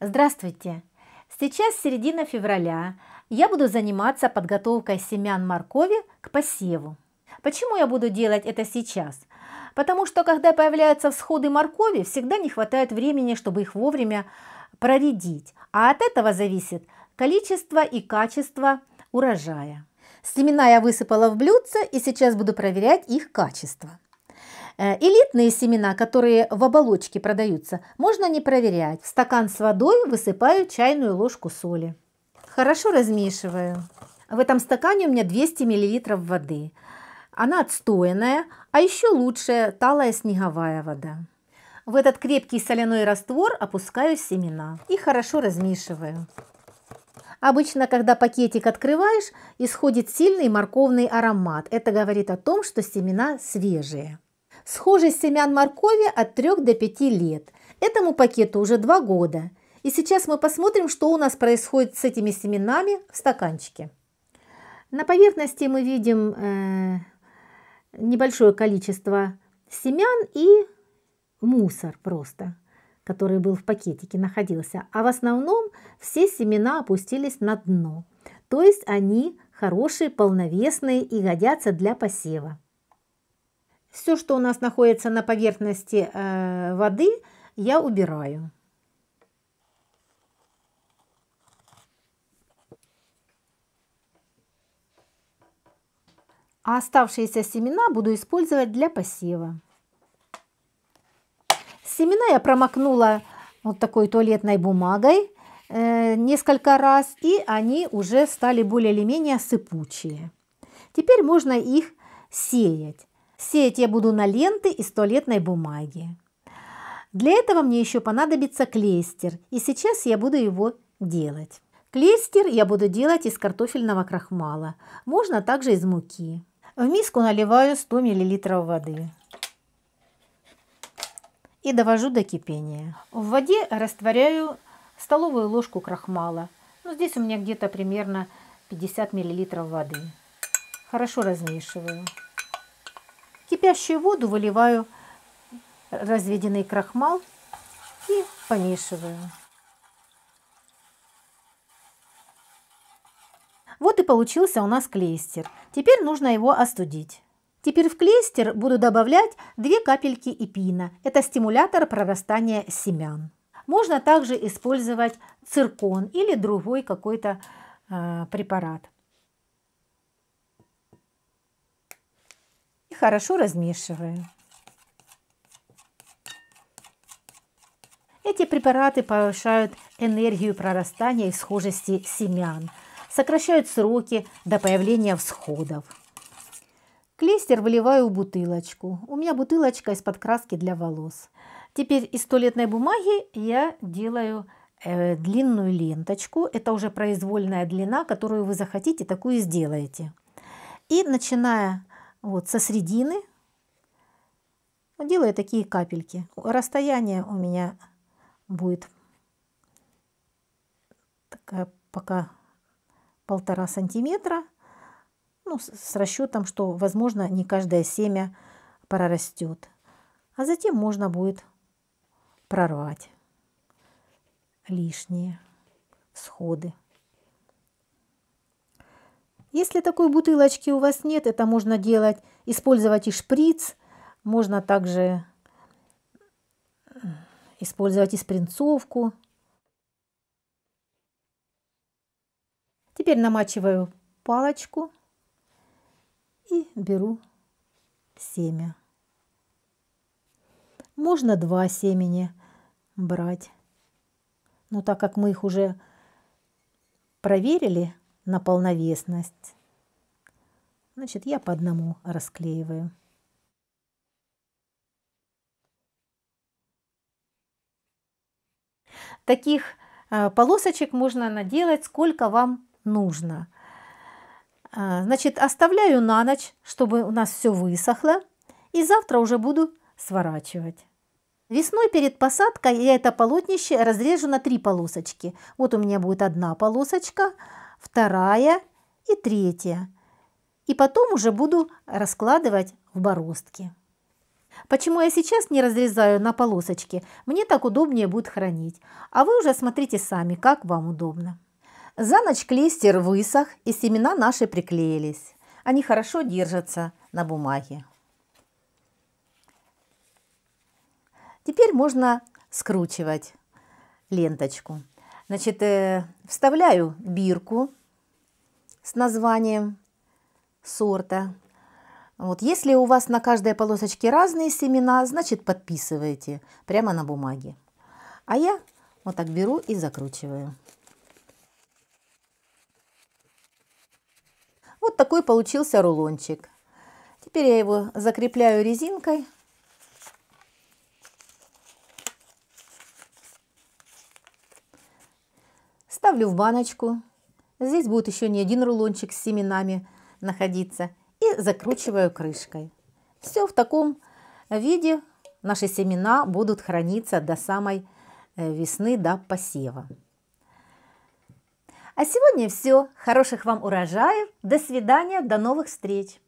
Здравствуйте! Сейчас середина февраля. Я буду заниматься подготовкой семян моркови к посеву. Почему я буду делать это сейчас? Потому что когда появляются всходы моркови, всегда не хватает времени, чтобы их вовремя проредить. А от этого зависит количество и качество урожая. Семена я высыпала в блюдце и сейчас буду проверять их качество. Э, элитные семена, которые в оболочке продаются, можно не проверять. В стакан с водой высыпаю чайную ложку соли. Хорошо размешиваю. В этом стакане у меня 200 мл воды. Она отстойная, а еще лучше талая снеговая вода. В этот крепкий соляной раствор опускаю семена и хорошо размешиваю. Обычно, когда пакетик открываешь, исходит сильный морковный аромат. Это говорит о том, что семена свежие. Схожесть семян моркови от 3 до 5 лет. Этому пакету уже 2 года. И сейчас мы посмотрим, что у нас происходит с этими семенами в стаканчике. На поверхности мы видим э, небольшое количество семян и мусор просто, который был в пакетике, находился. А в основном все семена опустились на дно. То есть они хорошие, полновесные и годятся для посева. Все, что у нас находится на поверхности э, воды, я убираю. А оставшиеся семена буду использовать для посева. Семена я промокнула вот такой туалетной бумагой э, несколько раз, и они уже стали более или менее сыпучие. Теперь можно их сеять. Сеять я буду на ленты из туалетной бумаги. Для этого мне еще понадобится клейстер, и сейчас я буду его делать. Клейстер я буду делать из картофельного крахмала, можно также из муки. В миску наливаю 100 мл воды и довожу до кипения. В воде растворяю столовую ложку крахмала. Ну, здесь у меня где-то примерно 50 мл воды. Хорошо размешиваю кипящую воду выливаю разведенный крахмал и помешиваю. Вот и получился у нас клейстер. Теперь нужно его остудить. Теперь в клейстер буду добавлять две капельки эпина. Это стимулятор прорастания семян. Можно также использовать циркон или другой какой-то э, препарат. хорошо размешиваю. Эти препараты повышают энергию прорастания и схожести семян, сокращают сроки до появления всходов. Клейстер выливаю в бутылочку. У меня бутылочка из-под краски для волос. Теперь из туалетной бумаги я делаю э, длинную ленточку. Это уже произвольная длина, которую вы захотите, такую сделаете. И начиная вот со средины, ну, делаю такие капельки. Расстояние у меня будет такая пока полтора сантиметра, ну, с расчетом, что, возможно, не каждое семя прорастет. А затем можно будет прорвать лишние сходы. Если такой бутылочки у вас нет, это можно делать, использовать и шприц, можно также э, использовать и спринцовку. Теперь намачиваю палочку и беру семя. Можно два семени брать. Но так как мы их уже проверили, на полновесность. Значит, я по одному расклеиваю. Таких а, полосочек можно наделать сколько вам нужно. А, значит, оставляю на ночь, чтобы у нас все высохло, и завтра уже буду сворачивать. Весной перед посадкой я это полотнище разрежу на три полосочки. Вот у меня будет одна полосочка, вторая и третья. И потом уже буду раскладывать в бороздки. Почему я сейчас не разрезаю на полосочки? Мне так удобнее будет хранить. А вы уже смотрите сами, как вам удобно. За ночь клейстер высох, и семена наши приклеились. Они хорошо держатся на бумаге. Теперь можно скручивать ленточку. Значит, э, вставляю бирку с названием сорта. Вот, если у вас на каждой полосочке разные семена, значит подписываете прямо на бумаге. А я вот так беру и закручиваю. Вот такой получился рулончик. Теперь я его закрепляю резинкой ставлю в баночку. Здесь будет еще не один рулончик с семенами находиться. И закручиваю крышкой. Все в таком виде наши семена будут храниться до самой э, весны, до посева. А сегодня все. Хороших вам урожаев. До свидания. До новых встреч.